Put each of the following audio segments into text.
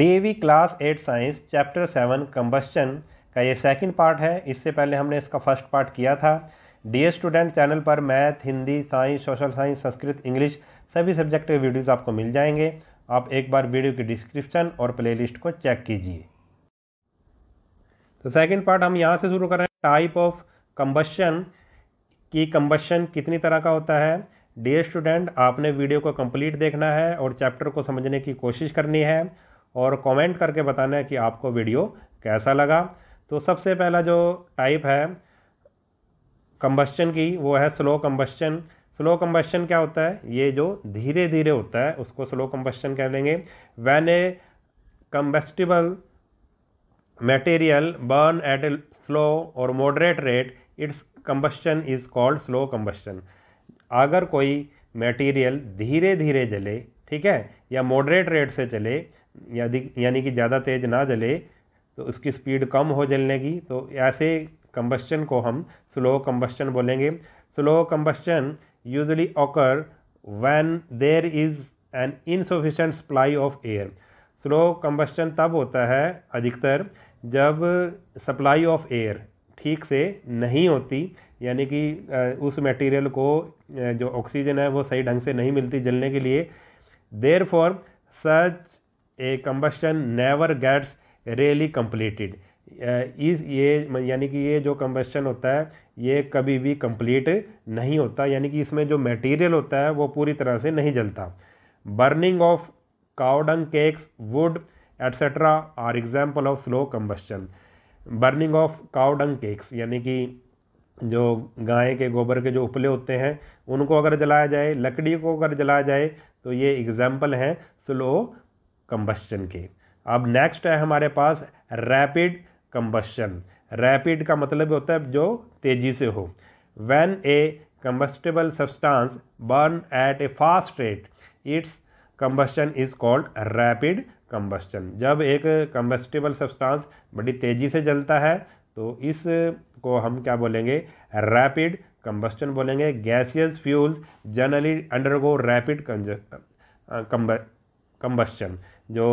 DAV class eight science chapter seven combustion का ये second part है इससे पहले हमने इसका फर्स्ट पार्ट किया था डी स्टूडेंट चैनल पर math Hindi science social science Sanskrit English सभी सब्जेक्ट के वीडियोज़ आपको मिल जाएंगे आप एक बार वीडियो की डिस्क्रिप्शन और प्ले को चेक कीजिए तो सेकेंड पार्ट हम यहाँ से शुरू कर रहे हैं टाइप ऑफ कम्बशन कि कम्बशन कितनी तरह का होता है डी स्टूडेंट आपने वीडियो को कंप्लीट देखना है और चैप्टर को समझने की कोशिश करनी है और कमेंट करके बताना है कि आपको वीडियो कैसा लगा तो सबसे पहला जो टाइप है कम्बस्चन की वो है स्लो कम्बस्चन स्लो कम्बस्चन क्या होता है ये जो धीरे धीरे होता है उसको स्लो कम्बस्चन कह लेंगे when a combustible material burn at a slow और moderate rate its combustion is called slow combustion अगर कोई मटेरियल धीरे धीरे जले ठीक है या मॉडरेट रेट से चले यदि यानी कि ज़्यादा तेज़ ना जले तो उसकी स्पीड कम हो जलने की तो ऐसे कम्बस्चन को हम स्लो कम्बस्चन बोलेंगे slow combustion usually occur when there is an insufficient supply of air slow combustion तब होता है अधिकतर जब सप्लाई ऑफ एयर ठीक से नहीं होती यानी कि उस मटेरियल को जो ऑक्सीजन है वो सही ढंग से नहीं मिलती जलने के लिए there for such a combustion never gets really completed इस ये यानी कि ये जो कम्बस्टन होता है ये कभी भी कम्प्लीट नहीं होता यानी कि इसमें जो मटेरियल होता है वो पूरी तरह से नहीं जलता burning of cow dung cakes wood etcetera are example of slow combustion burning of cow dung cakes यानी कि जो गाय के गोबर के जो उपले होते हैं उनको अगर जलाया जाए लकड़ी को अगर जलाया जाए तो ये एग्जाम्पल हैं स्लो कम्बस्चन के अब नेक्स्ट है हमारे पास रैपिड कम्बस्चन रैपिड का मतलब होता है जो तेज़ी से हो when a combustible substance burn at a fast rate its combustion is called rapid combustion जब एक कम्बस्टेबल सब्सटेंस बड़ी तेज़ी से जलता है तो इस को हम क्या बोलेंगे रैपिड कम्बस्चन बोलेंगे gaseous fuels generally undergo rapid combustion जो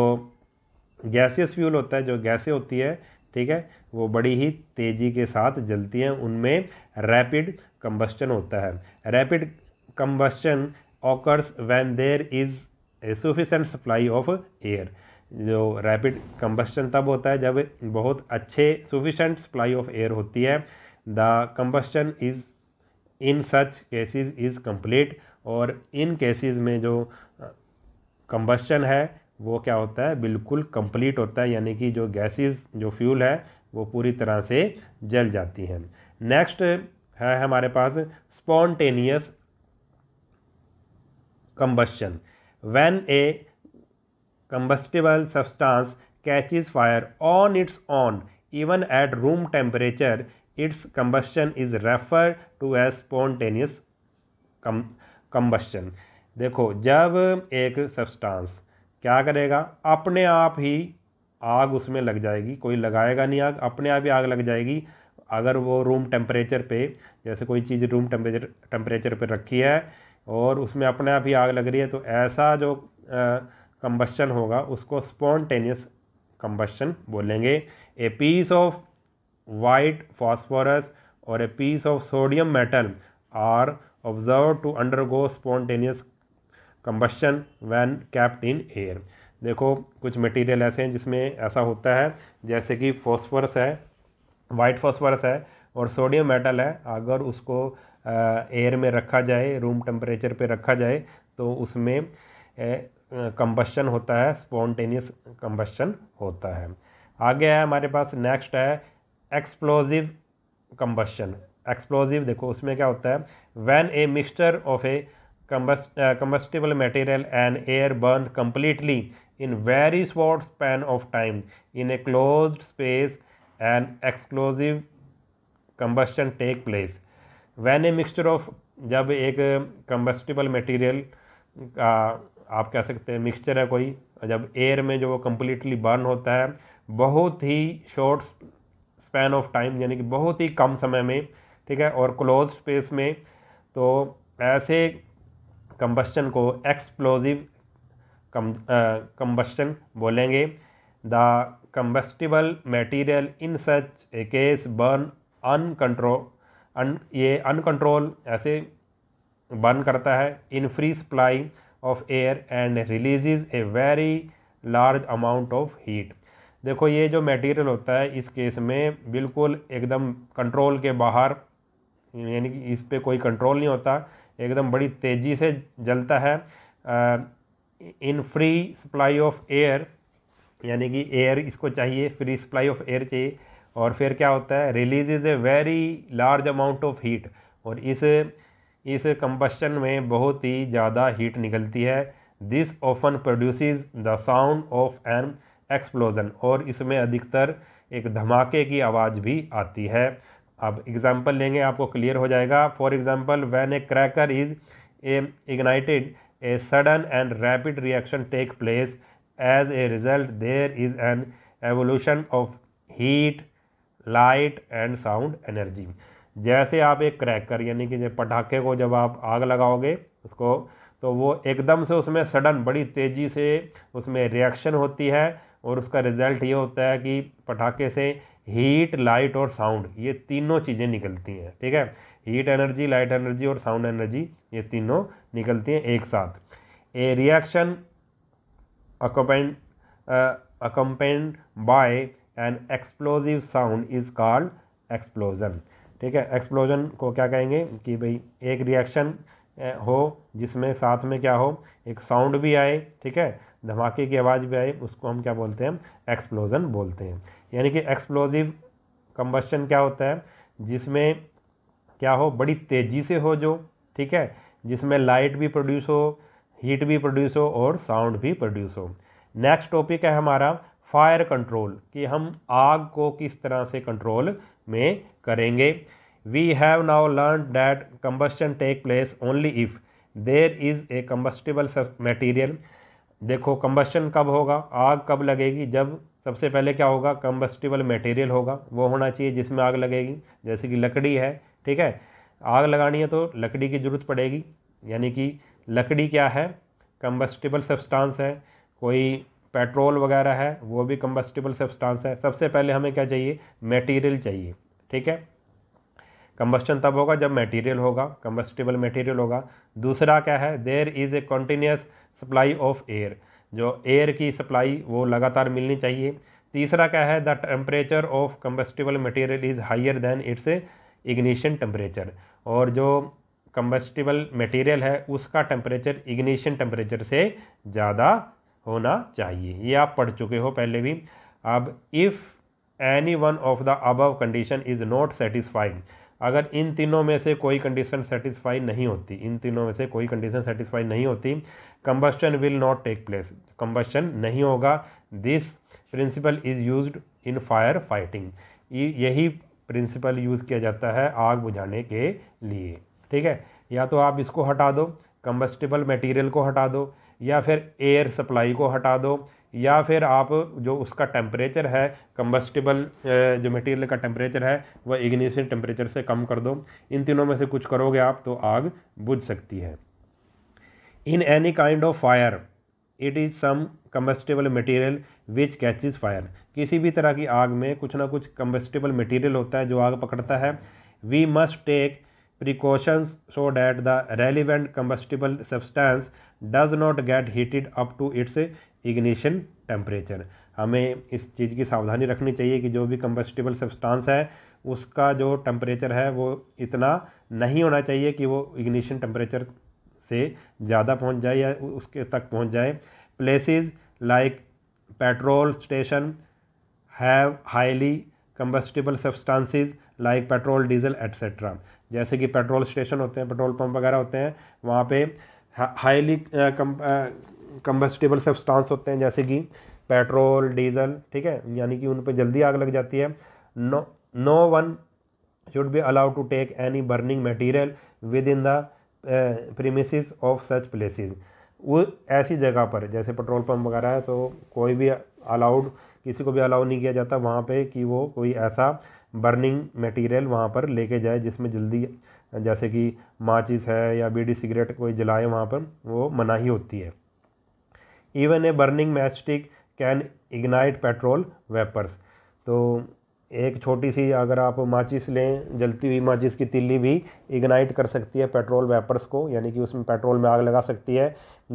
गैसियस फ्यूल होता है जो गैसें होती है ठीक है वो बड़ी ही तेज़ी के साथ जलती हैं उनमें रैपिड कम्बस्चन होता है rapid combustion occurs when there is sufficient supply of air जो रैपिड कम्बस्चन तब होता है जब बहुत अच्छे सफिशेंट सप्लाई ऑफ एयर होती है the combustion is in such cases is complete और इन केसेस में जो कम्बस्चन है वो क्या होता है बिल्कुल कंप्लीट होता है यानी कि जो गैसेस जो फ्यूल है वो पूरी तरह से जल जाती हैं नेक्स्ट है हमारे पास spontaneous combustion when a combustible substance catches fire on its on even at room temperature its combustion is refer to a spontaneous combustion देखो जब एक सब्सटेंस क्या करेगा अपने आप ही आग उसमें लग जाएगी कोई लगाएगा नहीं आग अपने आप ही आग लग जाएगी अगर वो रूम टेम्परेचर पे जैसे कोई चीज़ रूम टेम्परेचर टेम्परेचर पर रखी है और उसमें अपने आप ही आग लग रही है तो ऐसा जो कम्बशन होगा उसको स्पॉन्टेनियस कम्बशन बोलेंगे a piece of white phosphorus और a piece of sodium metal are observe to undergo spontaneous combustion when kept in air देखो कुछ मटेरियल ऐसे हैं जिसमें ऐसा होता है जैसे कि फॉस्फोरस है वाइट फॉस्फोरस है और सोडियम मेटल है अगर उसको एयर में रखा जाए रूम टेम्परेचर पे रखा जाए तो उसमें कम्बशन होता है स्पॉन्टेनियस कम्बशन होता है आगे है हमारे पास नेक्स्ट है एक्सप्लोजिव कम्बशन एक्सप्लोजिव देखो उसमें क्या होता है when a mixture of a combust uh, combustible material and air burned completely in very short span of time in a closed space an explosive combustion take place when a mixture of जब एक combustible material का आप कह सकते हैं mixture है कोई जब एयर में जो वो कम्प्लीटली बर्न होता है बहुत ही शॉर्ट स्पैन ऑफ टाइम यानी कि बहुत ही कम समय में ठीक है और क्लोज स्पेस में तो ऐसे कम्बस्चन को एक्सप्लोजिव कम्बस्चन uh, बोलेंगे the combustible material in such a case burn uncontrol अन ये अनकंट्रोल ऐसे बर्न करता है in free supply of air and releases a very large amount of heat देखो ये जो मटेरियल होता है इस केस में बिल्कुल एकदम कंट्रोल के बाहर यानी कि इस पर कोई कंट्रोल नहीं होता एकदम बड़ी तेज़ी से जलता है in free supply of air यानी कि एयर इसको चाहिए फ्री सप्लाई ऑफ एयर चाहिए और फिर क्या होता है release is a very large amount of heat और इस इस कंबस्टन में बहुत ही ज़्यादा हीट निकलती है this often produces the sound of an explosion और इसमें अधिकतर एक धमाके की आवाज़ भी आती है अब एग्जाम्पल लेंगे आपको क्लियर हो जाएगा for example when a cracker is a ignited a sudden and rapid reaction take place as a result there is an evolution of heat light and sound energy जैसे आप एक क्रैकर यानी कि जब पटाखे को जब आप आग लगाओगे उसको तो वो एकदम से उसमें सडन बड़ी तेज़ी से उसमें रिएक्शन होती है और उसका रिज़ल्ट ये होता है कि पटाखे से हीट लाइट और साउंड ये तीनों चीज़ें निकलती हैं ठीक है हीट एनर्जी लाइट एनर्जी और साउंड एनर्जी ये तीनों निकलती हैं एक साथ a reaction accompanied accompanied by an explosive sound is called explosion ठीक है एक्सप्लोजन को क्या कहेंगे कि भाई एक रिएक्शन हो जिसमें साथ में क्या हो एक साउंड भी आए ठीक है धमाके की आवाज़ भी आए उसको हम क्या बोलते हैं एक्सप्लोजन बोलते हैं यानी कि एक्सप्लोजिव कम्बशन क्या होता है जिसमें क्या हो बड़ी तेज़ी से हो जो ठीक है जिसमें लाइट भी प्रोड्यूस हो हीट भी प्रोड्यूस हो और साउंड भी प्रोड्यूस हो नेक्स्ट टॉपिक है हमारा फायर कंट्रोल कि हम आग को किस तरह से कंट्रोल में करेंगे we have now learn that combustion take place only if there is a combustible material देखो कम्बस्टन कब होगा आग कब लगेगी जब सबसे पहले क्या होगा कम्बस्टिबल मटेरियल होगा वो होना चाहिए जिसमें आग लगेगी जैसे कि लकड़ी है ठीक है आग लगानी है तो लकड़ी की ज़रूरत पड़ेगी यानी कि लकड़ी क्या है कम्बस्टिबल सब्सटांस है कोई पेट्रोल वगैरह है वो भी कम्बस्टिबल सब्सटांस है सबसे पहले हमें क्या चाहिए मटेरियल चाहिए ठीक है कम्बस्टन तब होगा जब मटेरियल होगा कम्बस्टिबल मटेरियल होगा दूसरा क्या है there is a continuous supply of air जो एयर की सप्लाई वो लगातार मिलनी चाहिए तीसरा क्या है the temperature of combustible material is higher than its ignition temperature और जो कम्बस्टिबल मटेरियल है उसका टेम्परेचर इग्निशन टेम्परेचर से ज़्यादा होना चाहिए ये आप पढ़ चुके हो पहले भी अब if any one of the above condition is not satisfied अगर इन तीनों में से कोई कंडीशन सेटिस्फाई नहीं होती इन तीनों में से कोई कंडीशन सेटिस्फाई नहीं होती combustion will not take place combustion नहीं होगा this principle is use in fire fighting यही प्रिंसिपल यूज़ किया जाता है आग बुझाने के लिए ठीक है या तो आप इसको हटा दो कंबस्टेबल मटेरियल को हटा दो या फिर एयर सप्लाई को हटा दो या फिर आप जो उसका टेम्परेचर है कम्बस्टिबल जो मटेरियल का टेम्परेचर है वह इग्निशन टेम्परेचर से कम कर दो इन तीनों में से कुछ करोगे आप तो आग बुझ सकती है in any kind of fire it is some combustible material which catches fire किसी भी तरह की आग में कुछ ना कुछ कम्बस्टेबल मटेरियल होता है जो आग पकड़ता है we must take precautions so that the relevant combustible substance does not get heated up to its ignition temperature हमें इस चीज़ की सावधानी रखनी चाहिए कि जो भी कम्बस्टिबल सब्सटेंस है उसका जो टेम्परेचर है वो इतना नहीं होना चाहिए कि वो इग्निशन टेम्परेचर से ज़्यादा पहुंच जाए या उसके तक पहुंच जाए places like petrol station have highly combustible substances like petrol diesel etcetera जैसे कि पेट्रोल स्टेशन होते हैं पेट्रोल पंप वगैरह होते हैं वहाँ पर हाईली कम्बस्टेबल सब्सटांस होते हैं जैसे कि पेट्रोल डीजल ठीक है यानी कि उन पर जल्दी आग लग जाती है no no one should be allowed to take any burning material within the premise of such places वो ऐसी जगह पर जैसे पेट्रोल पंप वगैरह है तो कोई भी अलाउड किसी को भी अलाउ नहीं किया जाता वहाँ पे कि वो कोई ऐसा बर्निंग मटेरियल वहाँ पर लेके जाए जिसमें जल्दी जैसे कि माचिस है या बीड़ी सिगरेट कोई जलाए वहाँ पर वो मनाही होती है even a burning matchstick can ignite petrol vapours तो एक छोटी सी अगर आप माचिस लें जलती हुई माचिस की तिल्ली भी इग्नाइट कर सकती है पेट्रोल वेपर्स को यानी कि उसमें पेट्रोल में आग लगा सकती है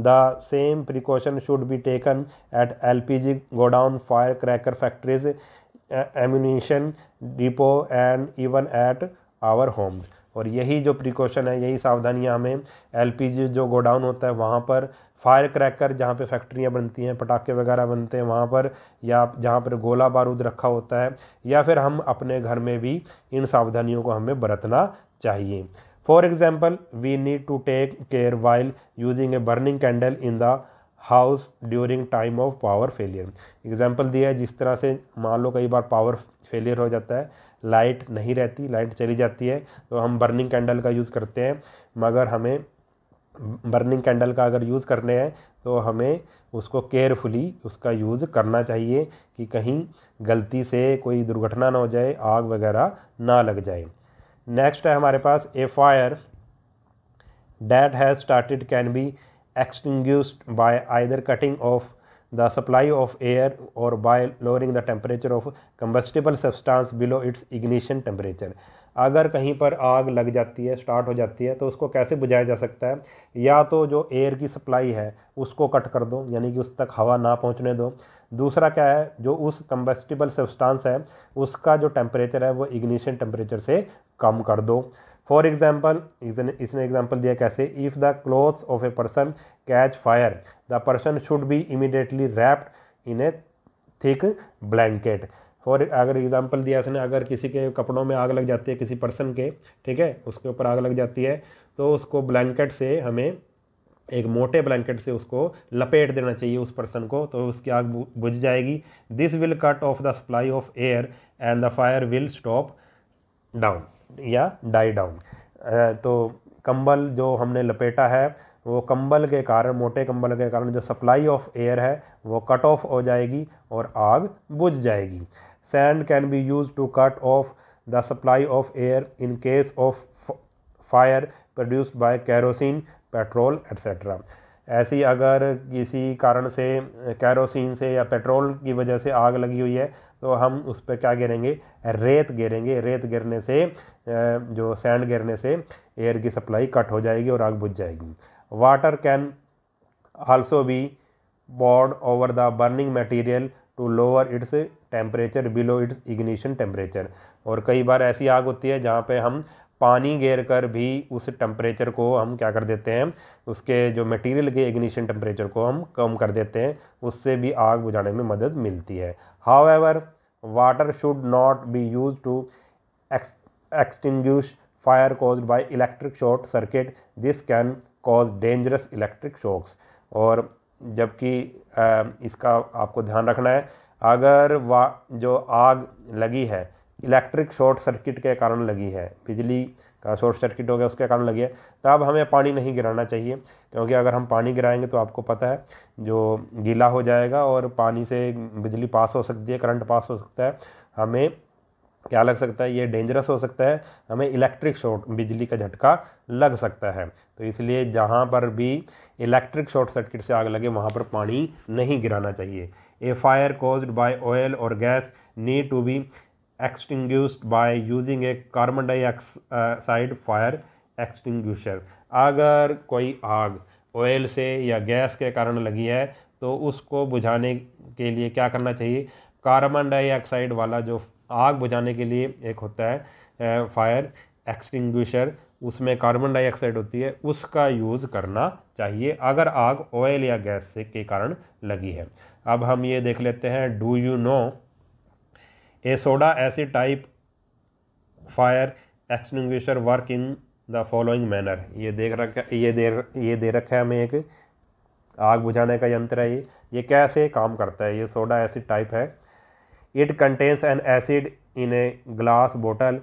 the same precaution should be taken at जी godown fire cracker factories ammunition depot and even at our homes और यही जो प्रिकॉशन है यही सावधानियाँ हमें एल पी जी जो गोडाउन होता है वहाँ पर फायर क्रैकर जहाँ पे फैक्ट्रियाँ बनती हैं पटाखे वगैरह बनते हैं वहाँ पर या जहाँ पर गोला बारूद रखा होता है या फिर हम अपने घर में भी इन सावधानियों को हमें बरतना चाहिए for example we need to take care while using a burning candle in the house during time of power failure example दिया है जिस तरह से मान लो कई बार पावर फेलियर हो जाता है लाइट नहीं रहती लाइट चली जाती है तो हम बर्निंग कैंडल का यूज़ करते हैं मगर हमें बर्निंग कैंडल का अगर यूज़ करने हैं तो हमें उसको केयरफुली उसका यूज़ करना चाहिए कि कहीं गलती से कोई दुर्घटना ना हो जाए आग वगैरह ना लग जाए नेक्स्ट है हमारे पास a fire that has started can be extinguished by either cutting off the supply of air और by lowering the temperature of combustible substance below its ignition temperature अगर कहीं पर आग लग जाती है स्टार्ट हो जाती है तो उसको कैसे बुझाया जा सकता है या तो जो एयर की सप्लाई है उसको कट कर दो यानी कि उस तक हवा ना पहुंचने दो दूसरा क्या है जो उस कम्बस्टिबल सब्सटेंस है उसका जो टेम्परेचर है वो इग्निशन टेम्परेचर से कम कर दो फॉर एग्जाम्पल इसने एग्जाम्पल दिया कैसे if the clothes of a person catch fire the person should be immediately wrapped in a thick blanket for अगर एग्जाम्पल दिया उसने अगर किसी के कपड़ों में आग लग जाती है किसी पर्सन के ठीक है उसके ऊपर आग लग जाती है तो उसको ब्लैंकेट से हमें एक मोटे ब्लैंकेट से उसको लपेट देना चाहिए उस पर्सन को तो उसकी आग बुझ जाएगी this will cut off the supply of air and the fire will stop down या डाई डाउन तो कंबल जो हमने लपेटा है वो कंबल के कारण मोटे कंबल के कारण जो सप्लाई ऑफ एयर है वो कट ऑफ हो जाएगी और आग बुझ जाएगी Sand can be used to cut off the supply of air in case of fire produced by kerosene, petrol etc. ऐसी अगर किसी कारण से कैरोसिन से या पेट्रोल की वजह से आग लगी हुई है तो हम उस पर क्या गिरेंगे रेत गिरेंगे रेत गिरने से जो सैंड गिरने से एयर की सप्लाई कट हो जाएगी और आग बुझ जाएगी water can also be poured over the burning material to lower its temperature below its ignition temperature और कई बार ऐसी आग होती है जहाँ पे हम पानी गेर कर भी उस टेम्परेचर को हम क्या कर देते हैं उसके जो मटेरियल के इग्निशन टेम्परेचर को हम कम कर देते हैं उससे भी आग बुझाने में मदद मिलती है however water should not be use to extinguish fire cause by electric short circuit this can cause dangerous electric shocks और जबकि इसका आपको ध्यान रखना है अगर वा जो आग लगी है इलेक्ट्रिक शॉर्ट सर्किट के कारण लगी है बिजली का शॉर्ट सर्किट हो गया उसके कारण लगी है तब हमें पानी नहीं गिराना चाहिए क्योंकि अगर हम पानी गिराएंगे तो आपको पता है जो गीला हो जाएगा और पानी से बिजली पास हो सकती है करंट पास हो सकता है हमें क्या लग सकता है ये डेंजरस हो सकता है हमें इलेक्ट्रिक शॉर्ट बिजली का झटका लग सकता है तो इसलिए जहाँ पर भी इलेक्ट्रिक शॉर्ट सर्किट से आग लगे वहाँ पर पानी नहीं गिराना चाहिए a fire caused by oil और gas need to be extinguished by using a carbon dioxide fire extinguisher अगर कोई आग ऑयल से या गैस के कारण लगी है तो उसको बुझाने के लिए क्या करना चाहिए कार्बन डाइऑक्साइड वाला जो आग बुझाने के लिए एक होता है फायर एक्सटिंग्विशर उसमें कार्बन डाइऑक्साइड होती है उसका यूज़ करना चाहिए अगर आग ऑयल या गैस से के कारण लगी है अब हम ये देख लेते हैं do you know a soda acid type fire extinguisher work in the following manner ये देख रखा ये दे ये दे रखा है हमें एक आग बुझाने का यंत्र है ये ये कैसे काम करता है ये सोडा एसिड टाइप है it contains an acid in a glass bottle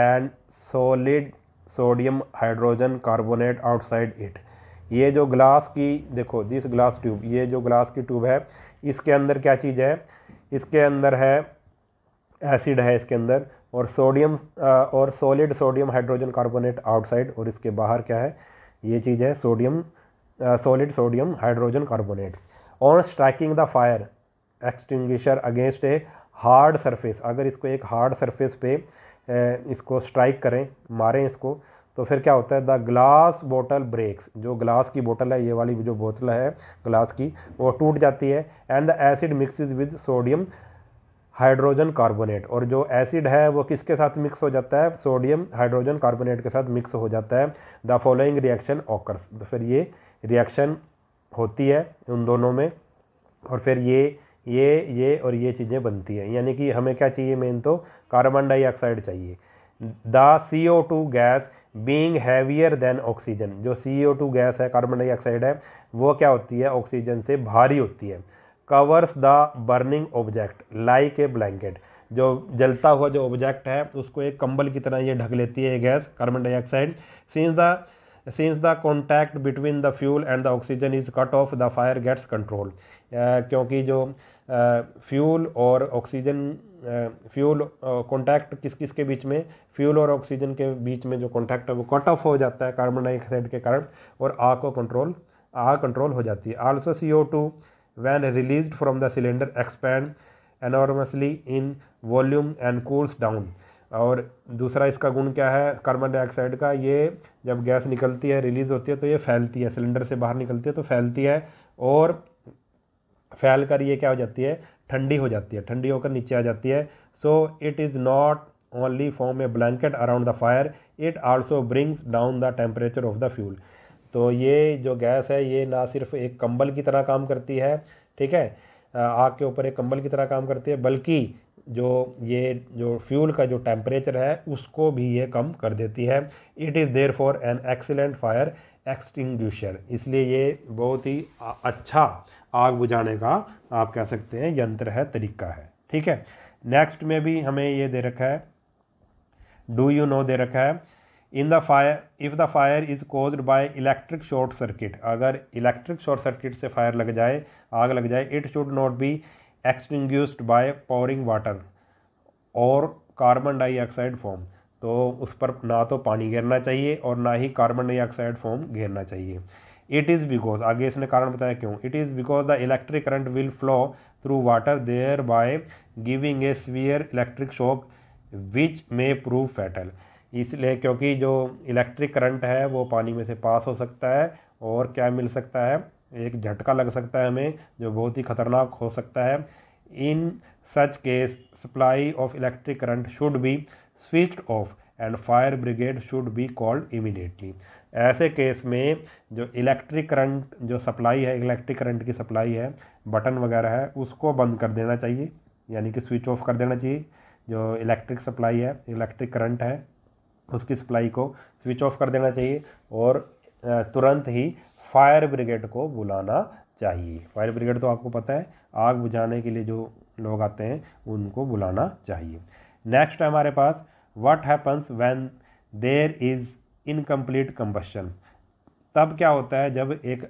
and solid sodium hydrogen carbonate outside it ये जो ग्लास की देखो दिस ग्लास ट्यूब ये जो ग्लास की ट्यूब है इसके अंदर क्या चीज़ है इसके अंदर है एसिड है इसके अंदर और सोडियम और solid sodium hydrogen carbonate outside और इसके बाहर क्या है ये चीज़ है sodium solid sodium hydrogen carbonate on striking the fire extinguisher against a hard surface अगर इसको एक हार्ड सरफेस पे इसको स्ट्राइक करें मारें इसको तो फिर क्या होता है द ग्लास बोटल ब्रेक्स जो ग्लास की बोतल है ये वाली जो बोतल है ग्लास की वो टूट जाती है and the acid mix with sodium hydrogen carbonate और जो एसिड है वो किसके साथ मिक्स हो जाता है सोडियम हाइड्रोजन कार्बोनेट के साथ मिक्स हो जाता है द फॉलोइंग रिएक्शन ऑकर्स तो फिर ये रिएक्शन होती है उन दोनों में और फिर ये ये ये और ये चीज़ें बनती हैं यानी कि हमें क्या चाहिए मेन तो कार्बन डाइऑक्साइड चाहिए the C O two gas being heavier than oxygen जो सी ओ टू गैस है कार्बन डाइऑक्साइड है वो क्या होती है ऑक्सीजन से भारी होती है covers the burning object like a blanket जो जलता हुआ जो ऑब्जेक्ट है उसको एक कंबल की तरह ये ढक लेती है gas carbon dioxide since the since the contact between the fuel and the oxygen is cut off the fire gets control क्योंकि जो फ्यूल और ऑक्सीजन फ्यूल कॉन्टैक्ट किस किस के बीच में फ्यूल और ऑक्सीजन के बीच में जो कॉन्टैक्ट है वो कट ऑफ हो जाता है कार्बन डाइऑक्साइड के कारण और आ को कंट्रोल आ कंट्रोल हो जाती है also C O two when release from the cylinder expand enormously in volume and cools down और दूसरा इसका गुण क्या है कार्बन डाइऑक्साइड का ये जब गैस निकलती है रिलीज़ होती है तो ये फैलती है सिलेंडर से बाहर निकलती है तो फैलती है और फैल कर ये क्या हो जाती है ठंडी हो जाती है ठंडी होकर नीचे आ जाती है so it is not only form a blanket around the fire it also brings down the temperature of the fuel तो ये जो गैस है ये ना सिर्फ एक कंबल की तरह काम करती है ठीक है आग के ऊपर एक कंबल की तरह काम करती है बल्कि जो ये जो फ्यूल का जो टेम्परेचर है उसको भी ये कम कर देती है it is therefore an excellent fire extinguisher इसलिए ये बहुत ही अच्छा आग बुझाने का आप कह सकते हैं यंत्र है तरीका है ठीक है नेक्स्ट में भी हमें ये दे रखा है डू यू नो दे रखा है in the fire if the fire is caused by electric short circuit अगर इलेक्ट्रिक शॉर्ट सर्किट से फायर लग जाए आग लग जाए it should not be extinguished by pouring water और कार्बन डाइऑक्साइड फॉर्म तो उस पर ना तो पानी गिरना चाहिए और ना ही कार्बन डाइऑक्साइड फॉर्म गिरना चाहिए इट इज़ बिकॉज आगे इसने कारण बताया क्यों it is because the electric current will flow through water thereby giving a severe electric shock which may prove fatal इसलिए क्योंकि जो इलेक्ट्रिक करंट है वो पानी में से पास हो सकता है और क्या मिल सकता है एक झटका लग सकता है हमें जो बहुत ही खतरनाक हो सकता है in such case supply of electric current should be switched off and fire brigade should be called immediately ऐसे केस में जो इलेक्ट्रिक करंट जो सप्लाई है इलेक्ट्रिक करंट की सप्लाई है बटन वगैरह है उसको बंद कर देना चाहिए यानी कि स्विच ऑफ कर देना चाहिए जो इलेक्ट्रिक सप्लाई है इलेक्ट्रिक करंट है उसकी सप्लाई को स्विच ऑफ कर देना चाहिए और तुरंत ही फायर ब्रिगेड को बुलाना चाहिए फायर ब्रिगेड तो आपको पता है आग बुझाने के लिए जो लोग आते हैं उनको बुलाना चाहिए नेक्स्ट है हमारे पास what happens when there is incomplete combustion तब क्या होता है जब एक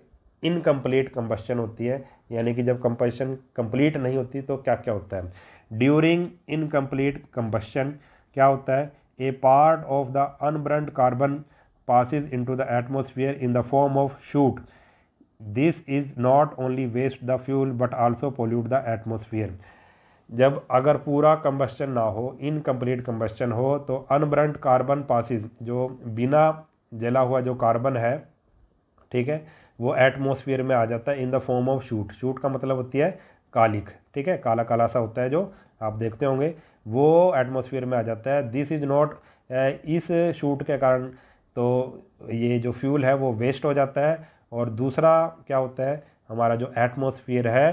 इनकम्प्लीट कम्बशन होती है यानी कि जब कम्बस्चन कम्प्लीट नहीं होती तो क्या क्या होता है ड्यूरिंग इनकम्प्लीट कम्बशन क्या होता है a part of the unburnt carbon passes into the atmosphere in the form of soot this is not only waste the fuel but also pollute the atmosphere जब अगर पूरा कम्बस्चन ना हो incomplete combustion हो तो अनब्रंट कार्बन पासिस जो बिना जला हुआ जो कार्बन है ठीक है वो एटमोसफियर में आ जाता है in the form of soot soot का मतलब होती है कालिक ठीक है काला काला सा होता है जो आप देखते होंगे वो एटमोसफियर में आ जाता है दिस इज़ नॉट इस शूट के कारण तो ये जो फ्यूल है वो वेस्ट हो जाता है और दूसरा क्या होता है हमारा जो एटमोसफियर है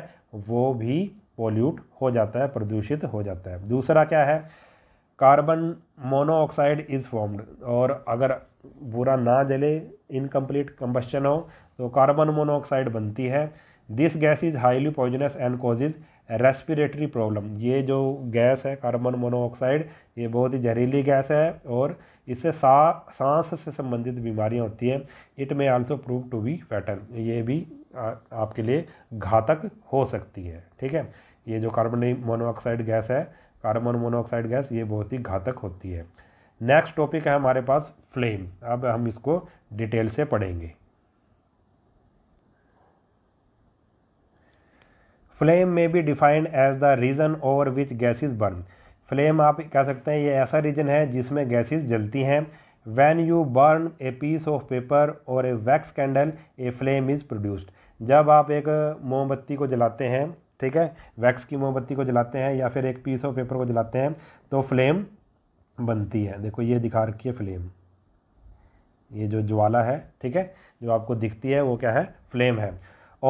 वो भी पोल्यूट हो जाता है प्रदूषित हो जाता है दूसरा क्या है कार्बन मोनोऑक्साइड इज़ फॉर्म्ड और अगर बुरा ना जले इनकम्प्लीट कम्बस्चन हो तो कार्बन मोनोऑक्साइड बनती है this gas is highly poisonous and causes respiratory problem ये जो गैस है कार्बन मोनोऑक्साइड ये बहुत ही जहरीली गैस है और इससे सा सांस से संबंधित बीमारियां होती हैं it may also prove to be fatal ये भी आपके लिए घातक हो सकती है ठीक है ये जो कार्बन मोनोऑक्साइड गैस है कार्बन मोनोऑक्साइड गैस ये बहुत ही घातक होती है नेक्स्ट टॉपिक है हमारे पास फ्लेम अब हम इसको डिटेल से पढ़ेंगे फ्लेम में be defined as the region over which gases burn flame आप कह सकते हैं ये ऐसा रीजन है जिसमें गैसेस जलती हैं when you burn a piece of paper और a wax candle a flame is produced जब आप एक मोमबत्ती को जलाते हैं ठीक है वैक्स की मोमबत्ती को जलाते हैं या फिर एक पीस ऑफ पेपर को जलाते हैं तो फ्लेम बनती है देखो ये दिखा रखी है फ्लेम ये जो ज्वाला है ठीक है जो आपको दिखती है वो क्या है फ्लेम है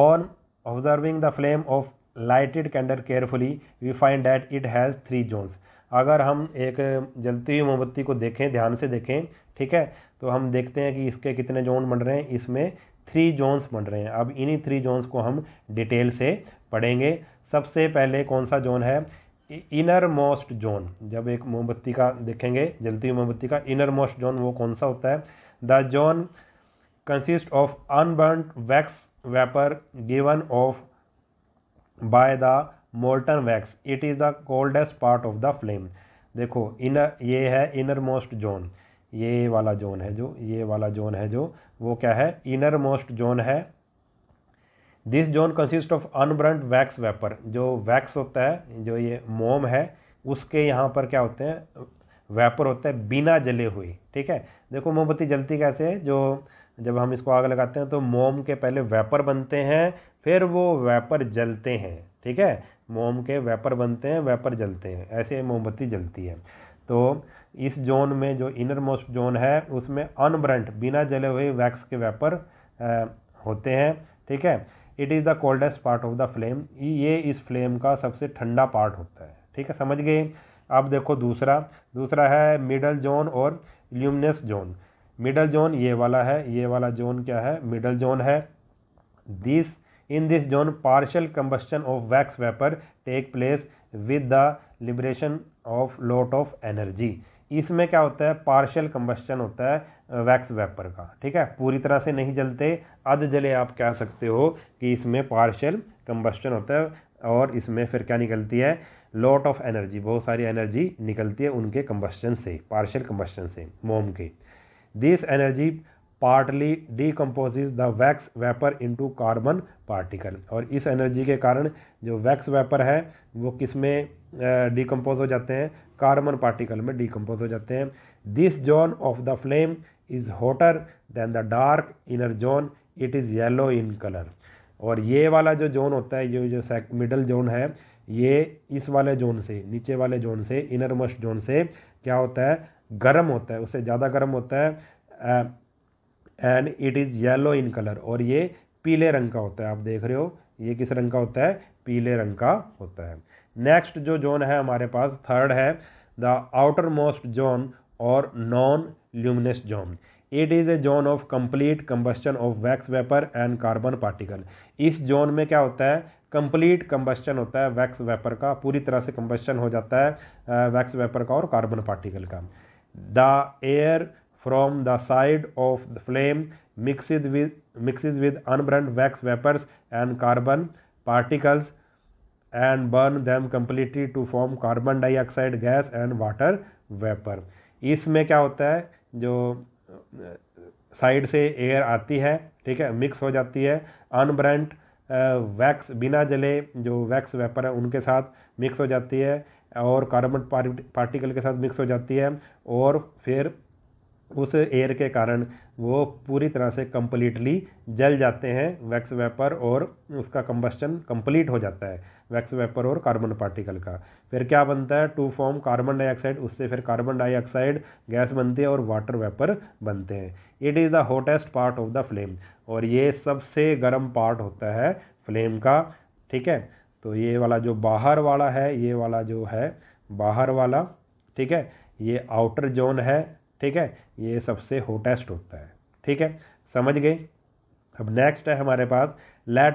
और observing the flame of lighted candle carefully we find that it has three zones अगर हम एक जलती हुई मोमबत्ती को देखें ध्यान से देखें ठीक है तो हम देखते हैं कि इसके कितने जोन बन रहे हैं इसमें थ्री जोन्स बन रहे हैं अब इन्हीं थ्री जोन्स को हम डिटेल से पढ़ेंगे सबसे पहले कौन सा जोन है इनर मोस्ट जोन जब एक मोमबत्ती का देखेंगे जलती हुई मोमबत्ती का इनर मोस्ट जोन वो कौन सा होता है the zone consist of unburnt wax vapour given off by the molten wax it is the coldest part of the flame देखो इनर ये है इनर मोस्ट जोन ये वाला जोन है जो ये वाला जोन है जो वो क्या है इनर मोस्ट जोन है this zone consist of unburnt wax vapour जो वैक्स होता है जो ये मोम है उसके यहाँ पर क्या होते हैं वेपर होता है बिना जले हुए ठीक है देखो मोमबत्ती जलती कैसे है जो जब हम इसको आग लगाते हैं तो मोम के पहले वेपर बनते हैं फिर वो वेपर जलते हैं ठीक है मोम के वेपर बनते हैं वेपर जलते हैं ऐसे मोमबत्ती जलती है तो इस जोन में जो इनर मोस्ट जोन है उसमें अनब्रंट बिना जले हुए वैक्स के वेपर होते हैं ठीक है it is the coldest part of the flame ये इस फ्लेम का सबसे ठंडा पार्ट होता है ठीक है समझ गए अब देखो दूसरा दूसरा है मिडल जोन और ल्यूमिनस जोन मिडल जोन ये वाला है ये वाला जोन क्या है मिडल जोन है this in this zone partial combustion of wax vapour take place with the liberation of lot of energy इसमें क्या होता है पार्शियल कंबस्टन होता है वैक्स वेपर का ठीक है पूरी तरह से नहीं जलते अध जले आप कह सकते हो कि इसमें पार्शियल कंबस्टन होता है और इसमें फिर क्या निकलती है लॉट ऑफ एनर्जी बहुत सारी एनर्जी निकलती है उनके कंबस्टन से पार्शियल कंबस्टन से मोम के this energy partly decomposes the wax vapour into carbon particle और इस एनर्जी के कारण जो वैक्स वेपर है वो किस में डिकम्पोज हो जाते हैं कार्बन पार्टिकल में डिकम्पोज हो जाते हैं this zone of the flame is hotter than the dark inner zone it is yellow in colour और ये वाला जो जोन होता है ये जो सेक मिडल जोन है ये इस वाले जोन से नीचे वाले जोन से इनर मस्ट जोन से क्या होता है गर्म होता है उससे ज़्यादा गर्म होता है and it is yellow in colour और ये पीले रंग का होता है आप देख रहे हो ये किस रंग का होता है पीले रंग का होता है नेक्स्ट जो जोन है हमारे पास थर्ड है द आउटर मोस्ट जोन और non luminous zone it is a zone of complete combustion of wax vapour and carbon particle इस जोन में क्या होता है कंप्लीट कंबस्टन होता है वैक्स वेपर का पूरी तरह से कम्बस्चन हो जाता है वैक्स वेपर का और कार्बन पार्टिकल का the air from the side of the flame mixes with mixes with unburned wax vapors and carbon particles and burn them completely to form carbon dioxide gas and water vapor इसमें क्या होता है जो side से air आती है ठीक है मिक्स हो जाती है अनब्रेंट वैक्स बिना जले जो वैक्स वेपर है उनके साथ मिक्स हो जाती है और कार्बन पार्टिकल के साथ मिक्स हो जाती है और फिर उस एयर के कारण वो पूरी तरह से कम्प्लीटली जल जाते हैं वैक्स वेपर और उसका कम्बस्चन कम्प्लीट हो जाता है वैक्स वेपर और कार्बन पार्टिकल का फिर क्या बनता है टू फॉर्म कार्बन डाइऑक्साइड उससे फिर कार्बन डाइऑक्साइड गैस बनती है और वाटर वेपर बनते हैं it is the hottest part of the flame और ये सबसे गर्म पार्ट होता है फ्लेम का ठीक है तो ये वाला जो बाहर वाला है ये वाला जो है बाहर वाला ठीक है ये आउटर जोन है ठीक है ये सबसे होटेस्ट होता है ठीक है समझ गए अब नेक्स्ट है हमारे पास let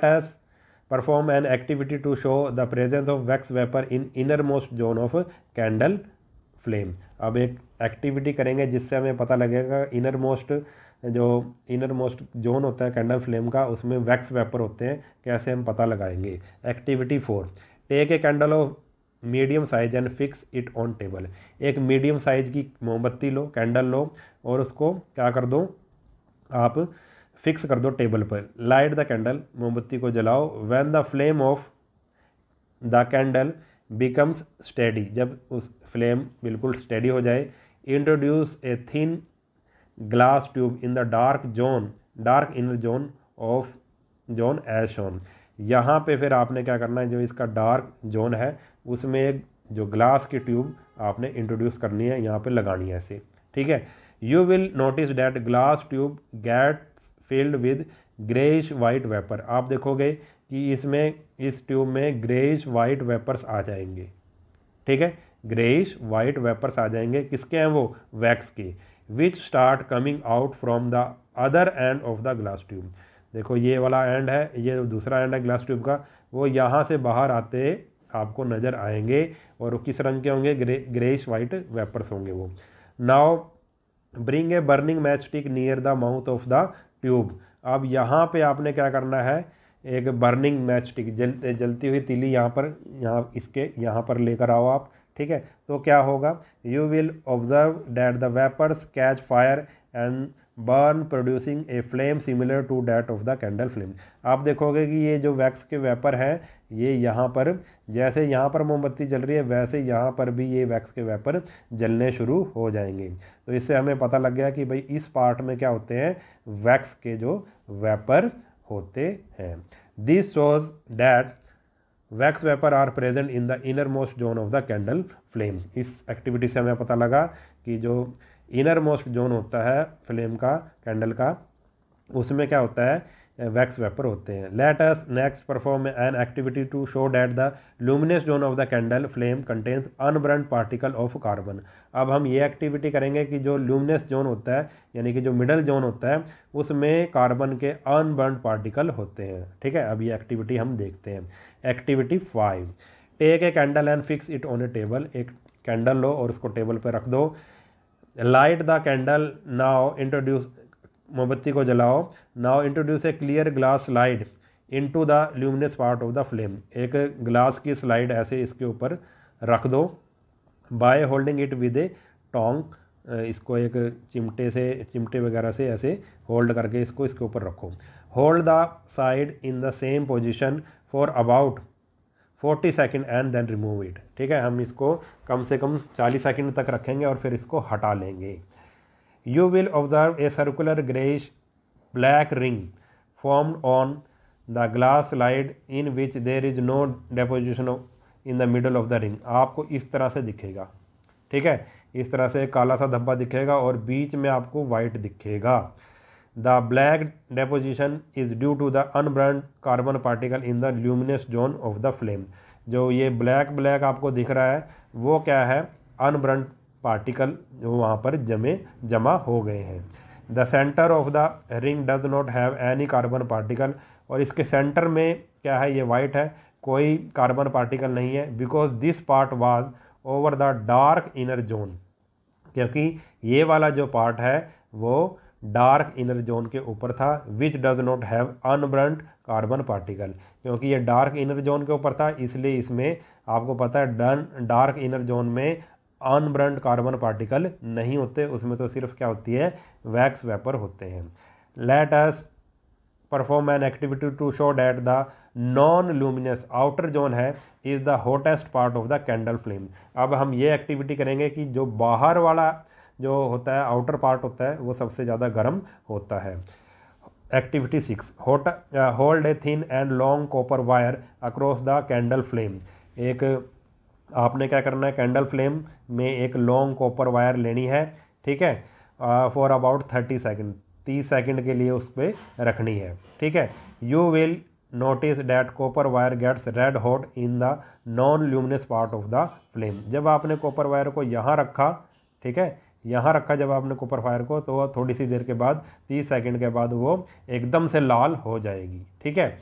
perform an activity to show the presence of wax vapour in innermost zone of candle flame अब एक एक्टिविटी करेंगे जिससे हमें पता लगेगा इनर मोस्ट जो इनर मोस्ट जोन होता है कैंडल फ्लेम का उसमें वैक्स वेपर होते हैं कैसे हम पता लगाएंगे activity four take a candle of medium size and fix it on table एक मीडियम साइज की मोमबत्ती लो कैंडल लो और उसको क्या कर दो आप फिक्स कर दो टेबल पर लाइट द कैंडल मोमबत्ती को जलाओ when the flame of the candle becomes steady जब उस फ्लेम बिल्कुल स्टेडी हो जाए introduce a thin glass tube in the dark zone dark inner zone of zone as shown यहाँ पे फिर आपने क्या करना है जो इसका डार्क जोन है उसमें एक जो ग्लास की ट्यूब आपने इंट्रोड्यूस करनी है यहाँ पे लगानी है ऐसे ठीक है you will notice that glass tube gets filled with greyish white vapour आप देखोगे कि इसमें इस ट्यूब में ग्रेइश वाइट वेपर्स आ जाएंगे ठीक है ग्रेइश वाइट वेपर्स आ जाएंगे किसके हैं वो वैक्स के which start coming out from the other end of the glass tube देखो ये वाला एंड है ये दूसरा एंड है ग्लास ट्यूब का वो यहाँ से बाहर आते आपको नज़र आएंगे और किस रंग के होंगे ग्रे ग्रेस वाइट वेपर्स होंगे वो now bring a burning match stick near the mouth of the tube अब यहाँ पे आपने क्या करना है एक बर्निंग मैच स्टिक जल जलती हुई तिली यहाँ पर यहाँ इसके यहाँ पर लेकर आओ आप ठीक है तो क्या होगा you will observe that the vapours catch fire and burn producing a flame similar to that of the candle flame आप देखोगे कि ये जो वैक्स के वेपर हैं ये यहाँ पर जैसे यहाँ पर मोमबत्ती जल रही है वैसे यहाँ पर भी ये वैक्स के वेपर जलने शुरू हो जाएंगे तो इससे हमें पता लग गया कि भाई इस पार्ट में क्या होते हैं वैक्स के जो वेपर होते हैं this shows that wax vapour are present in the innermost zone of the candle flame इस एक्टिविटी से हमें पता लगा कि जो इनर मोस्ट जोन होता है फ्लेम का कैंडल का उसमें क्या होता है वैक्स वेपर होते हैं let us next perform an activity to show that the luminous zone of the candle flame contains unburnt particle of carbon अब हम ये एक्टिविटी करेंगे कि जो लूमिनस जोन होता है यानी कि जो मिडल जोन होता है उसमें कार्बन के अनबर्न पार्टिकल होते हैं ठीक है अब ये एक्टिविटी हम देखते हैं activity five take a candle and fix it on a table एक कैंडल लो और उसको टेबल पर रख दो light the candle now introduce मोमबत्ती को जलाओ now introduce a clear glass light into the luminous part of the flame एक ग्लास की स्लाइड ऐसे इसके ऊपर रख दो by holding it with a tong इसको एक चिमटे से चिमटे वगैरह से ऐसे होल्ड करके इसको इसके ऊपर रखो hold the side in the same position for about 40 second and then remove it ठीक है हम इसको कम से कम 40 सेकेंड तक रखेंगे और फिर इसको हटा लेंगे you will observe a circular greyish black ring form on the glass slide in which there is no deposition in the middle of the ring आपको इस तरह से दिखेगा ठीक है इस तरह से काला सा धब्बा दिखेगा और बीच में आपको वाइट दिखेगा the black deposition is due to the unburned carbon particle in the luminous zone of the flame जो ये ब्लैक ब्लैक आपको दिख रहा है वो क्या है unburned पार्टिकल जो वहाँ पर जमे जमा हो गए हैं the centre of the ring does not have any carbon particle और इसके सेंटर में क्या है ये वाइट है कोई कार्बन पार्टिकल नहीं है because this part was over the dark inner zone क्योंकि ये वाला जो पार्ट है वो डार्क इनर जोन के ऊपर था which does not have unburnt carbon particle क्योंकि ये डार्क इनर जोन के ऊपर था इसलिए इसमें आपको पता है डन डार्क इनर जोन में अनब्रंट कार्बन पार्टिकल नहीं होते उसमें तो सिर्फ क्या होती है वैक्स वेपर होते हैं let us perform an activity to show that the non luminous outer zone है is the hottest part of the candle flame अब हम ये एक्टिविटी करेंगे कि जो बाहर वाला जो होता है आउटर पार्ट होता है वो सबसे ज़्यादा गर्म होता है activity six hot hold a thin and long copper wire across the candle flame एक आपने क्या करना है कैंडल फ्लेम में एक लॉन्ग कॉपर वायर लेनी है ठीक है फॉर अबाउट थर्टी सेकेंड तीस सेकेंड के लिए उस पर रखनी है ठीक है you will notice that copper wire gets red hot in the non luminous part of the flame जब आपने कॉपर वायर को यहाँ रखा ठीक है यहाँ रखा जब आपने कुपर फायर को तो वह थोड़ी सी देर के बाद तीस सेकेंड के बाद वो एकदम से लाल हो जाएगी ठीक है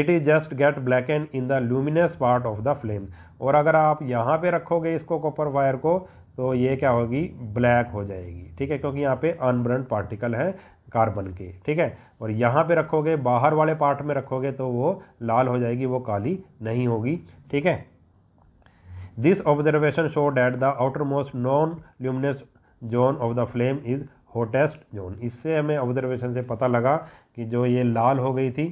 it is just get black and in the luminous part of the flame और अगर आप यहाँ पे रखोगे इसको कॉपर वायर को तो ये क्या होगी ब्लैक हो जाएगी ठीक है क्योंकि यहाँ पे अनब्रंट पार्टिकल हैं कार्बन के ठीक है और यहाँ पे रखोगे बाहर वाले पार्ट में रखोगे तो वो लाल हो जाएगी वो काली नहीं होगी ठीक है This show showed the outermost non luminous zone of the flame is hottest zone इससे हमें ऑब्जर्वेशन से पता लगा कि जो ये लाल हो गई थी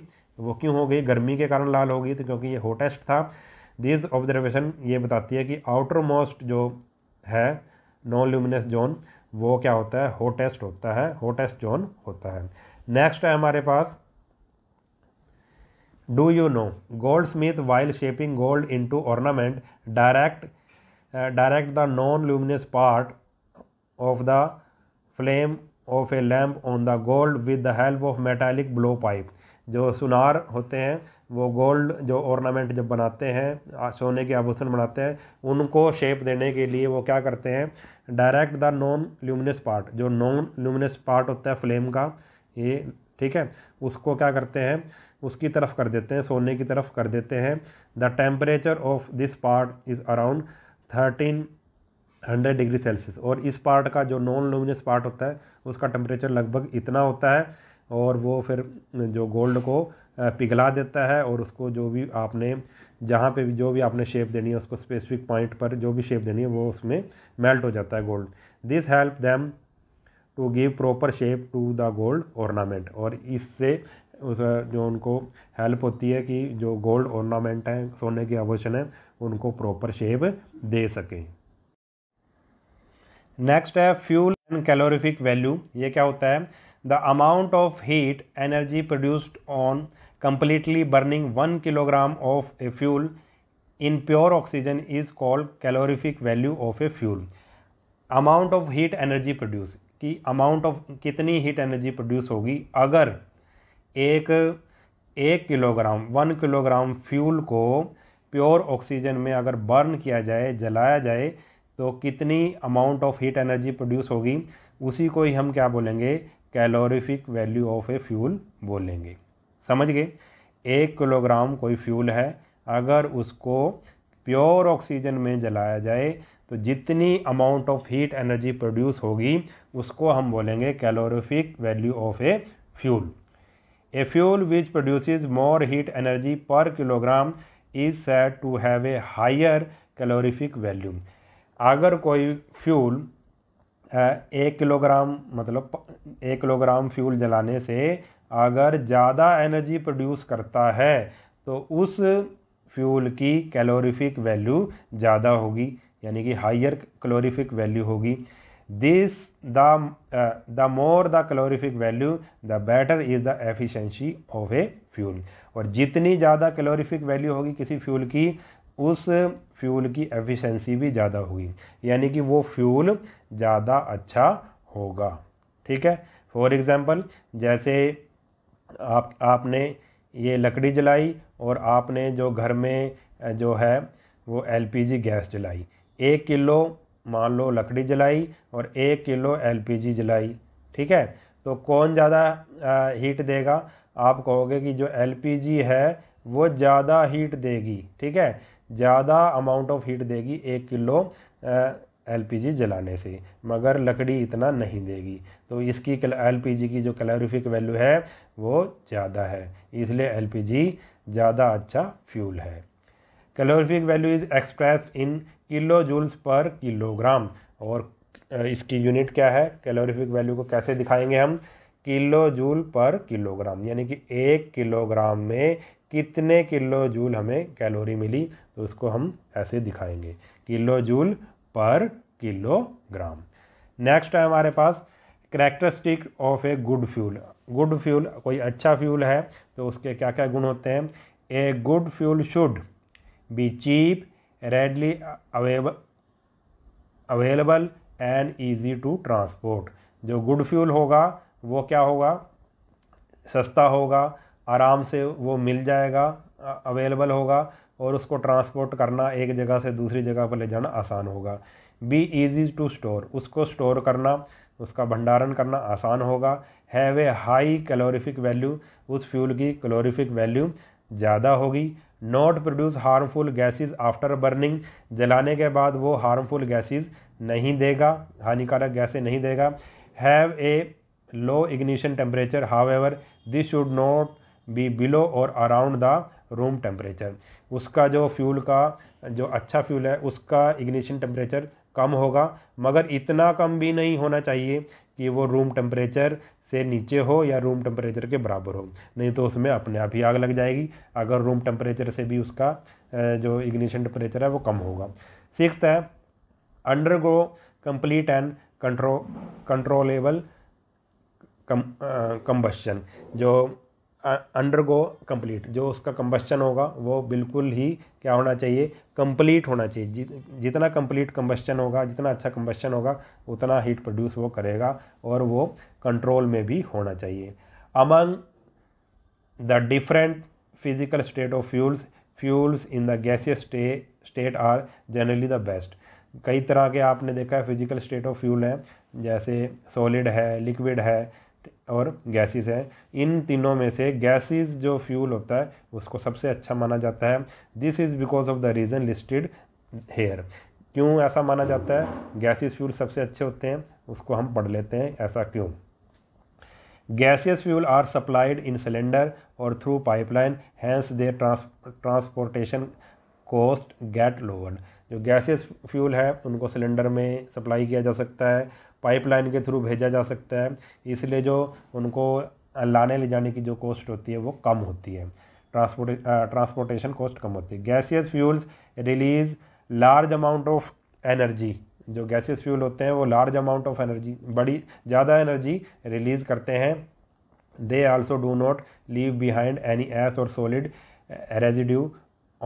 वो क्यों हो गई गर्मी के कारण लाल हो गई थी क्योंकि ये होटेस्ट था दिस ऑब्जर्वेशन ये बताती है कि आउटर मोस्ट जो है नॉन ल्यूमिनस जोन वो क्या होता है होटेस्ट होता है होटेस्ट जोन होता है नेक्स्ट है हमारे पास do you know goldsmith while shaping gold into ornament direct direct the non luminous part of the flame of a lamp on the gold with the help of metallic blow pipe जो सुनार होते हैं वो gold जो ornament जब बनाते हैं सोने के आभूषण बनाते हैं उनको शेप देने के लिए वो क्या करते हैं direct the non luminous part जो नॉन ल्यूमिनस पार्ट होता है फ्लेम का ये ठीक है उसको क्या करते हैं उसकी तरफ कर देते हैं सोने की तरफ कर देते हैं the temperature of this part is around thirteen hundred degree Celsius और इस पार्ट का जो नॉन लूमिनस पार्ट होता है उसका टेम्परेचर लगभग इतना होता है और वो फिर जो गोल्ड को पिघला देता है और उसको जो भी आपने जहाँ पे भी जो भी आपने शेप देनी है उसको स्पेसिफिक पॉइंट पर जो भी शेप देनी है वो उसमें मेल्ट हो जाता है gold this help them to give proper shape to the gold ornament और इससे उस जो उनको हेल्प होती है कि जो गोल्ड ऑर्नामेंट हैं सोने के आभूषण हैं उनको प्रॉपर शेप दे सकें नेक्स्ट है फ्यूल एंड कैलोरीफिक वैल्यू ये क्या होता है the amount of heat energy produced on completely burning one kilogram of a fuel in pure oxygen is called calorific value of a fuel amount of heat energy produce कि amount of कितनी heat energy produce होगी अगर एक एक kilogram one kilogram fuel को pure oxygen में अगर burn किया जाए जलाया जाए तो कितनी amount of heat energy produce होगी उसी को ही हम क्या बोलेंगे calorific value of a fuel बोलेंगे समझ गए एक किलोग्राम कोई फ्यूल है अगर उसको प्योर ऑक्सीजन में जलाया जाए तो जितनी amount of heat energy produce होगी उसको हम बोलेंगे calorific value of a fuel a fuel which produce more heat energy per kilogram is said to have a higher calorific value अगर कोई फ्यूल एक किलोग्राम मतलब एक किलोग्राम फ्यूल जलाने से अगर ज़्यादा एनर्जी प्रोड्यूस करता है तो उस फ्यूल की कैलोरीफिक वैल्यू ज़्यादा होगी यानी कि हायर कैलोरीफिक वैल्यू होगी this the more the more value the better is the efficiency of a of और जितनी ज़्यादा कैलोरीफिक वैल्यू होगी किसी फ्यूल की उस फ्यूल की एफिशिएंसी भी ज़्यादा होगी यानी कि वो फ्यूल ज़्यादा अच्छा होगा ठीक है फॉर एग्ज़ाम्पल जैसे आप आपने ये लकड़ी जलाई और आपने जो घर में जो है वो एलपीजी गैस जलाई एक किलो मान लो लकड़ी जलाई और एक किलो एलपीजी जलाई ठीक है तो कौन ज़्यादा हीट देगा आप कहोगे कि जो एलपीजी है वो ज़्यादा हीट देगी ठीक है ज़्यादा अमाउंट ऑफ हीट देगी एक किलो एलपीजी जलाने से मगर लकड़ी इतना नहीं देगी तो इसकी एलपीजी की जो कैलोरीफिक वैल्यू है वो ज़्यादा है इसलिए एलपीजी ज़्यादा अच्छा फ्यूल है calorific value is expressed in kilo joules per kilogram और इसकी यूनिट क्या है कैलोरीफिक वैल्यू को कैसे दिखाएंगे हम किलो जूल पर किलोग्राम यानी कि एक किलोग्राम में कितने किलो जूल हमें कैलोरी मिली तो उसको हम ऐसे दिखाएंगे kilo joule per kilogram next है हमारे पास characteristic of a good fuel good fuel कोई अच्छा फ्यूल है तो उसके क्या क्या गुण होते हैं a good fuel should be cheap readily available and easy to transport जो गुड फ्यूल होगा वो क्या होगा सस्ता होगा आराम से वो मिल जाएगा अवेलेबल होगा और उसको ट्रांसपोर्ट करना एक जगह से दूसरी जगह पर ले जाना आसान होगा बी ईजी टू स्टोर उसको स्टोर करना उसका भंडारण करना आसान होगा have a high calorific value उस फ्यूल की कैलोरीफिक वैल्यू ज़्यादा होगी not produce harmful gases after burning जलाने के बाद वो हार्मफुल गैसेस नहीं देगा हानिकारक गैसें नहीं देगा have a low ignition temperature however this should not be below और अराउंड द रूम टेम्परेचर उसका जो फ्यूल का जो अच्छा फ्यूल है उसका इग्निशन टेम्परेचर कम होगा मगर इतना कम भी नहीं होना चाहिए कि वो रूम टेम्परेचर से नीचे हो या रूम टेम्परेचर के बराबर हो नहीं तो उसमें अपने आप ही आग लग जाएगी अगर रूम टेम्परेचर से भी उसका जो इग्निशन टेम्परेचर है वो कम होगा सिक्स है undergo complete and control controllable कम कम्बशन जो अंडरगो कंप्लीट जो उसका कम्बस्चन होगा वो बिल्कुल ही क्या होना चाहिए कंप्लीट होना चाहिए जि, जितना कंप्लीट कम्बस्चन होगा जितना अच्छा कम्बस्चन होगा उतना हीट प्रोड्यूस वो करेगा और वो कंट्रोल में भी होना चाहिए among the different physical state of fuels fuels in the gaseous state are generally the best कई तरह के आपने देखा है फिजिकल स्टेट ऑफ फ्यूल है जैसे सॉलिड है लिक्विड है और गैसेस है इन तीनों में से गैसेस जो फ्यूल होता है उसको सबसे अच्छा माना जाता है this is because of the reason listed here क्यों ऐसा माना जाता है गैसेस फ्यूल सबसे अच्छे होते हैं उसको हम पढ़ लेते हैं ऐसा क्यों gaseous fuel are supplied in cylinder और through pipeline hence they transportation cost get get जो गैसियस फ्यूल है उनको सिलेंडर में सप्लाई किया जा सकता है पाइपलाइन के थ्रू भेजा जा सकता है इसलिए जो उनको लाने ले जाने की जो कॉस्ट होती है वो कम होती है ट्रांसपोर्ट ट्रांसपोर्टेशन कॉस्ट कम होती है gaseous fuels release large amount of energy जो गैसियस फ्यूल होते हैं वो लार्ज अमाउंट ऑफ एनर्जी बड़ी ज़्यादा एनर्जी रिलीज़ करते हैं they also do not leave behind any ash और सॉलिड रेजिड्यू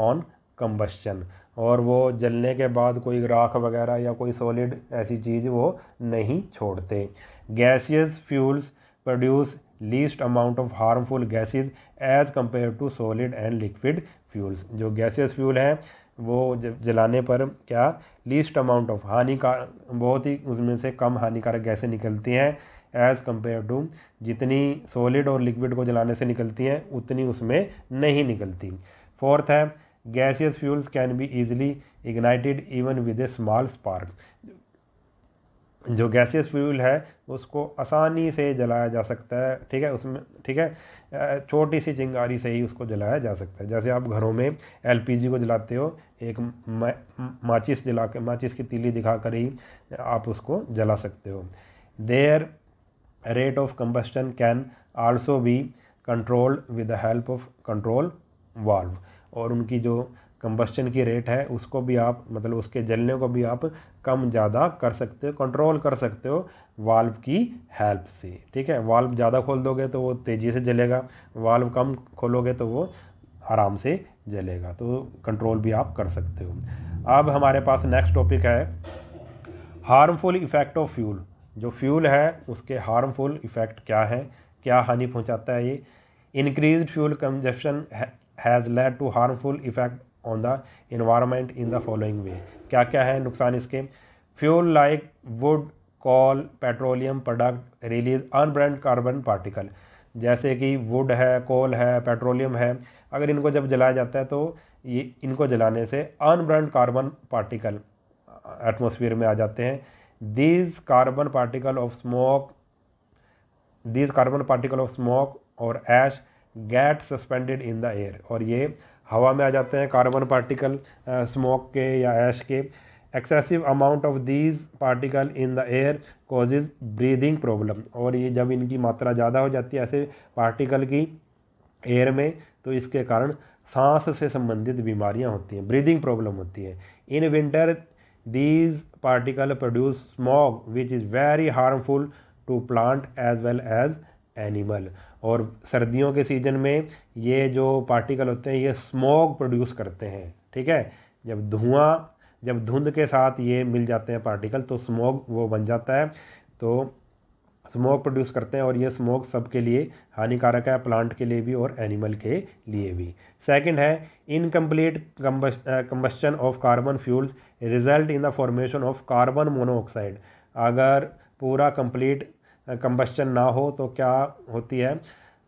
ऑन कम्बस्चन और वो जलने के बाद कोई राख वगैरह या कोई सॉलिड ऐसी चीज़ वो नहीं छोड़ते gaseous fuels produce least amount of harmful gases as compare to solid and liquid fuels जो गैसियस फ्यूल हैं वो जलाने पर क्या लीस्ट अमाउंट ऑफ हानिकार बहुत ही उसमें से कम हानिकारक गैसें निकलती हैं एज़ कम्पेयर टू जितनी सॉलिड और लिक्विड को जलाने से निकलती हैं उतनी उसमें नहीं निकलती फोर्थ है gaseous fuels can be easily ignited even with a small spark जो गैसियस फ्यूल है उसको आसानी से जलाया जा सकता है ठीक है उसमें ठीक है छोटी सी चिंगारी से ही उसको जलाया जा सकता है जैसे आप घरों में एलपीजी को जलाते हो एक माचिस जला के माचिस की तीली दिखा कर ही आप उसको जला सकते हो their rate of combustion can also be controlled with the help of control valve और उनकी जो कंबस्टन की रेट है उसको भी आप मतलब उसके जलने को भी आप कम ज़्यादा कर सकते हो कंट्रोल कर सकते हो वाल्व की हेल्प से ठीक है वाल्व ज़्यादा खोल दोगे तो वो तेज़ी से जलेगा वाल्व कम खोलोगे तो वो आराम से जलेगा तो कंट्रोल भी आप कर सकते हो अब हमारे पास नेक्स्ट टॉपिक है हार्मफुल इफ़ेक्ट ऑफ फ्यूल जो फ्यूल है उसके हार्मफुल इफ़ेक्ट क्या है क्या हानि पहुंचाता है ये increase fuel consumption has led to harmful effect on the environment in the following way क्या क्या है नुकसान इसके fuel like wood coal petroleum product release unburnt carbon particle जैसे कि वुड है कोल है पेट्रोलियम है अगर इनको जब जलाया जाता है तो ये इनको जलाने से अनब्रेंड कार्बन पार्टिकल एटमोसफियर में आ जाते हैं these carbon particle of smoke these carbon particle of smoke और ash gets suspended in the air और ये हवा में आ जाते हैं कार्बन पार्टिकल स्मोक के या ऐश के excessive amount of these particle in the air causes breathing problem और ये जब इनकी मात्रा ज़्यादा हो जाती है ऐसे पार्टिकल की एयर में तो इसके कारण सांस से संबंधित बीमारियां होती हैं ब्रीदिंग प्रॉब्लम होती है in winter these particle produce smog which is very harmful to plant as well as animal और सर्दियों के सीज़न में ये जो पार्टिकल होते हैं ये स्मोक प्रोड्यूस करते हैं ठीक है जब धुआं जब धुंध के साथ ये मिल जाते हैं पार्टिकल तो स्मोक वो बन जाता है तो स्मोक प्रोड्यूस करते हैं और ये स्मोक सब के लिए हानिकारक है प्लांट के लिए भी और एनिमल के लिए भी सेकंड है incomplete combustion of carbon fuels result in the formation of carbon monoxide अगर पूरा कंप्लीट कंबस्चन ना हो तो क्या होती है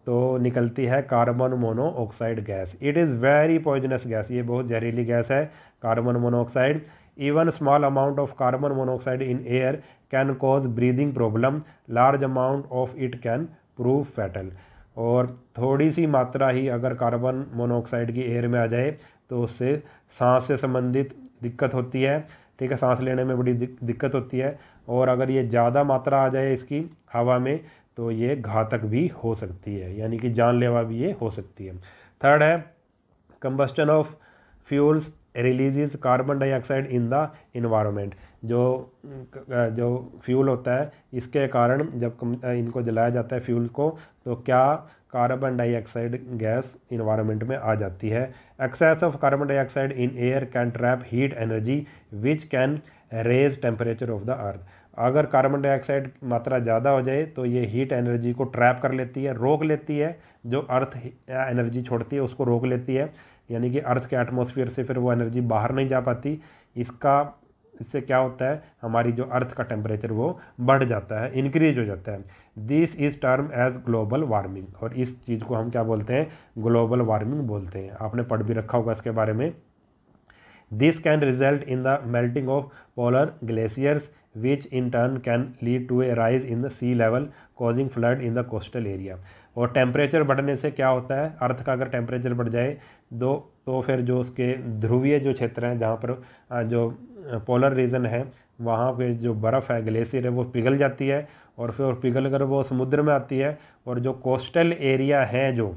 तो निकलती है carbon monoxide gas it is very poisonous gas ये बहुत जहरीली गैस है carbon monoxide even small amount of carbon monoxide in air can cause breathing problem large amount of it can prove fatal और थोड़ी सी मात्रा ही अगर कार्बन मोनोऑक्साइड की air में आ जाए तो उससे सांस से संबंधित दिक्कत होती है ठीक है सांस लेने में बड़ी दिक्कत होती है और अगर ये ज़्यादा मात्रा आ जाए इसकी हवा में तो ये घातक भी हो सकती है यानी कि जानलेवा भी ये हो सकती है थर्ड है combustion of fuels releases carbon dioxide in the environment जो जो फ्यूल होता है इसके कारण जब इनको जलाया जाता है फ्यूल को तो क्या कार्बन डाइऑक्साइड गैस इन्वायरमेंट में आ जाती है excess of carbon dioxide in air can trap heat energy which can raise temperature of the earth अगर कार्बन डाइऑक्साइड मात्रा ज़्यादा हो जाए तो ये हीट एनर्जी को ट्रैप कर लेती है रोक लेती है जो अर्थ एनर्जी छोड़ती है उसको रोक लेती है यानी कि अर्थ के एटमोसफियर से फिर वो एनर्जी बाहर नहीं जा पाती इसका इससे क्या होता है हमारी जो अर्थ का टेम्परेचर वो बढ़ जाता है इंक्रीज हो जाता है this is term as global warming और इस चीज़ को हम क्या बोलते हैं ग्लोबल वार्मिंग बोलते हैं आपने पढ़ भी रखा होगा इसके बारे में this can result in the melting of polar glaciers which in turn can lead to a rise in the sea level causing flood in the coastal area और टेम्परेचर बढ़ने से क्या होता है अर्थ का अगर टेम्परेचर बढ़ जाए दो तो फिर जो उसके ध्रुवीय जो क्षेत्र हैं जहाँ पर जो पोलर रीजन है वहाँ पे जो बर्फ़ है ग्लेशियर है वो पिघल जाती है और फिर पिघल कर वो समुद्र में आती है और जो कोस्टल एरिया है जो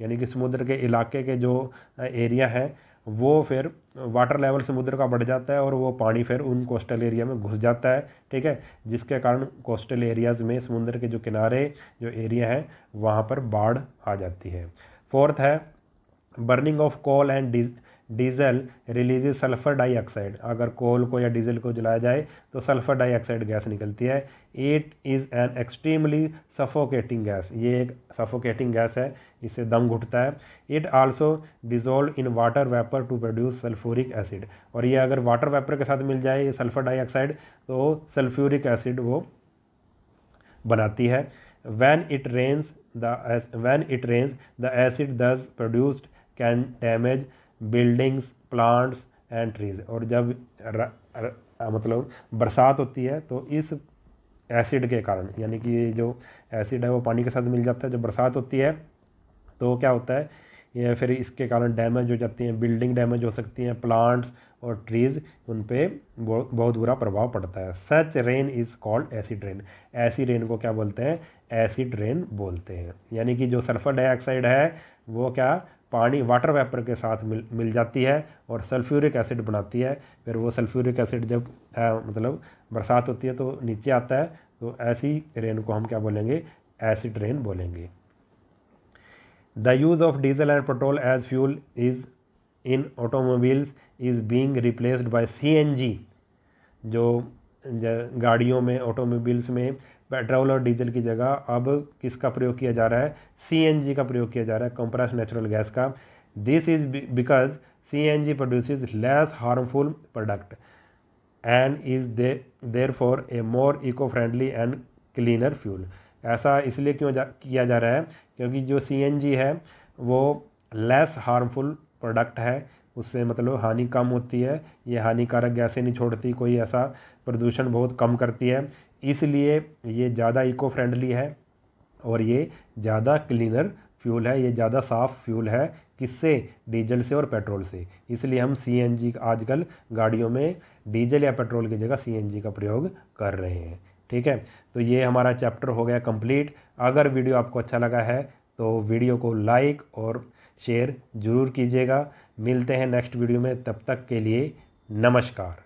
यानी कि समुद्र के इलाके के जो एरिया हैं वो फिर वाटर लेवल समुद्र का बढ़ जाता है और वो पानी फिर उन कोस्टल एरिया में घुस जाता है ठीक है जिसके कारण कोस्टल एरियाज़ में समुद्र के जो किनारे जो एरिया है वहाँ पर बाढ़ आ जाती है फोर्थ है burning of coal and diesel release sulphur dioxide अगर कोल को या डीजल को जलाया जाए तो सल्फ़र डाइऑक्साइड गैस निकलती है it is an extremely suffocating gas ये एक सफोकेटिंग गैस है इससे दम घुटता है it also dissolve in water vapour to produce sulphuric acid और ये अगर वाटर वेपर के साथ मिल जाए ये सल्फ़र डाइऑक्साइड तो सल्फ्यूरिक एसिड वो बनाती है when it rains the when it rains the acid thus produced can damage buildings plants and trees और जब र, र, र, मतलब बरसात होती है तो इस एसिड के कारण यानी कि ये जो एसिड है वो पानी के साथ मिल जाता है जब बरसात होती है तो क्या होता है या फिर इसके कारण डैमेज हो जाती हैं बिल्डिंग डैमेज हो सकती हैं प्लांट्स और ट्रीज़ उन पर बहुत बुरा प्रभाव पड़ता है such rain is called acid rain ऐसी रेन को क्या बोलते हैं एसिड रेन बोलते हैं यानी कि जो सल्फ़र डाइऑक्साइड है वो क्या पानी वाटर वेपर के साथ मिल मिल जाती है और सल्फ्यूरिक एसिड बनाती है फिर वो सल्फ्यूरिक एसिड जब आ, मतलब बरसात होती है तो नीचे आता है तो ऐसी रेन को हम क्या बोलेंगे एसिड रेन बोलेंगे the use of diesel and petrol as fuel is in automobiles is by replaced N G जो गाड़ियों में ऑटोमोबल्स में पेट्रोल और डीजल की जगह अब किसका प्रयोग किया जा रहा है सी का प्रयोग किया जा रहा है कंप्रेस नेचुरल गैस का this is because C N G produce less harmful product and is therefore a more eco friendly and cleaner fuel ऐसा इसलिए क्यों जा, किया जा रहा है क्योंकि जो सी एन जी है वो लेस हार्मफुल प्रोडक्ट है उससे मतलब हानि कम होती है ये हानिकारक गैसें नहीं छोड़ती कोई ऐसा प्रदूषण बहुत कम करती है इसलिए ये ज़्यादा इको फ्रेंडली है और ये ज़्यादा क्लीनर फ्यूल है ये ज़्यादा साफ़ फ्यूल है किससे डीजल से और पेट्रोल से इसलिए हम सीएनजी आजकल गाड़ियों में डीजल या पेट्रोल की जगह सीएनजी का प्रयोग कर रहे हैं ठीक है तो ये हमारा चैप्टर हो गया कंप्लीट अगर वीडियो आपको अच्छा लगा है तो वीडियो को लाइक और शेयर ज़रूर कीजिएगा मिलते हैं नेक्स्ट वीडियो में तब तक के लिए नमस्कार